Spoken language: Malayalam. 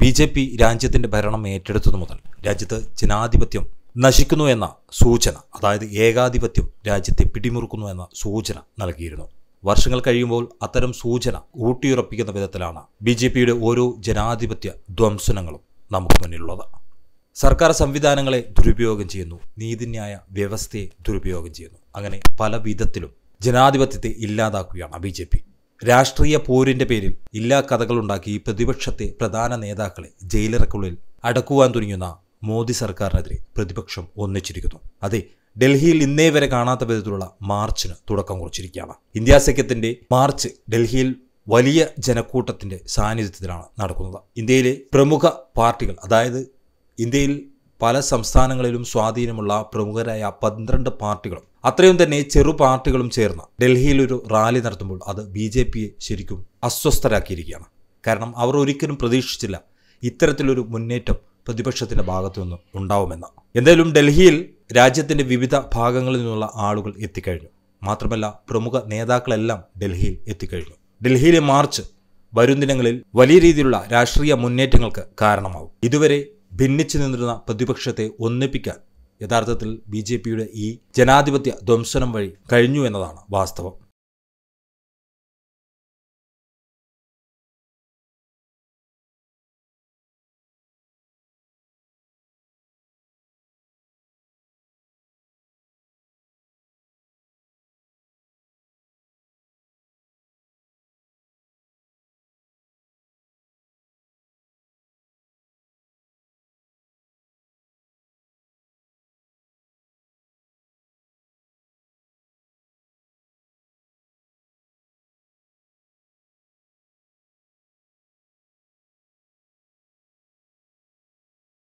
ബി ജെ പി രാജ്യത്തിൻ്റെ ഭരണം ഏറ്റെടുത്തതു മുതൽ രാജ്യത്ത് ജനാധിപത്യം നശിക്കുന്നു എന്ന സൂചന അതായത് ഏകാധിപത്യം രാജ്യത്തെ പിടിമുറുക്കുന്നു എന്ന സൂചന നൽകിയിരുന്നു വർഷങ്ങൾ കഴിയുമ്പോൾ അത്തരം സൂചന ഊട്ടിയുറപ്പിക്കുന്ന വിധത്തിലാണ് ബി ജെ പിയുടെ ഓരോ ജനാധിപത്യ ധ്വംസനങ്ങളും നമുക്ക് മുന്നിലുള്ളത് സർക്കാർ സംവിധാനങ്ങളെ ദുരുപയോഗം ചെയ്യുന്നു നീതിന്യായ വ്യവസ്ഥയെ ദുരുപയോഗം ചെയ്യുന്നു അങ്ങനെ പല വിധത്തിലും ജനാധിപത്യത്തെ ഇല്ലാതാക്കുകയാണ് ബി ജെ പി രാഷ്ട്രീയ പോരിന്റെ പേരിൽ ഇല്ലാ കഥകളുണ്ടാക്കി പ്രതിപക്ഷത്തെ പ്രധാന നേതാക്കളെ ജയിലറക്കുള്ളിൽ അടക്കുവാൻ തുനിയുന്ന മോദി സർക്കാരിനെതിരെ പ്രതിപക്ഷം ഒന്നിച്ചിരിക്കുന്നു അതെ ഡൽഹിയിൽ ഇന്നേ വരെ കാണാത്ത വിധത്തിലുള്ള മാർച്ചിന് തുടക്കം കുറിച്ചിരിക്കുകയാണ് ഇന്ത്യ സഖ്യത്തിന്റെ മാർച്ച് ഡൽഹിയിൽ വലിയ ജനക്കൂട്ടത്തിന്റെ സാന്നിധ്യത്തിലാണ് നടക്കുന്നത് ഇന്ത്യയിലെ പ്രമുഖ പാർട്ടികൾ അതായത് ഇന്ത്യയിൽ പല സംസ്ഥാനങ്ങളിലും സ്വാധീനമുള്ള പ്രമുഖരായ പന്ത്രണ്ട് പാർട്ടികളും അത്രയും തന്നെ ചെറു പാർട്ടികളും ചേർന്ന് ഡൽഹിയിൽ ഒരു റാലി നടത്തുമ്പോൾ അത് ബി ജെ പിയെ ശരിക്കും അസ്വസ്ഥരാക്കിയിരിക്കുകയാണ് കാരണം അവർ ഒരിക്കലും പ്രതീക്ഷിച്ചില്ല ഇത്തരത്തിലൊരു മുന്നേറ്റം പ്രതിപക്ഷത്തിന്റെ ഭാഗത്തു നിന്ന് ഉണ്ടാവുമെന്ന് എന്തായാലും ഡൽഹിയിൽ രാജ്യത്തിന്റെ വിവിധ ഭാഗങ്ങളിൽ നിന്നുള്ള ആളുകൾ എത്തിക്കഴിഞ്ഞു മാത്രമല്ല പ്രമുഖ നേതാക്കളെല്ലാം ഡൽഹിയിൽ എത്തിക്കഴിഞ്ഞു ഡൽഹിയിലെ മാർച്ച് വരും ദിനങ്ങളിൽ വലിയ രീതിയിലുള്ള രാഷ്ട്രീയ മുന്നേറ്റങ്ങൾക്ക് കാരണമാവും ഇതുവരെ ഭിന്നിച്ചു നിന്നിരുന്ന പ്രതിപക്ഷത്തെ ഒന്നിപ്പിക്കാൻ യഥാർത്ഥത്തിൽ ബി ജെ പിയുടെ ഈ ജനാധിപത്യ ധ്വംസനം വഴി കഴിഞ്ഞു എന്നതാണ് വാസ്തവം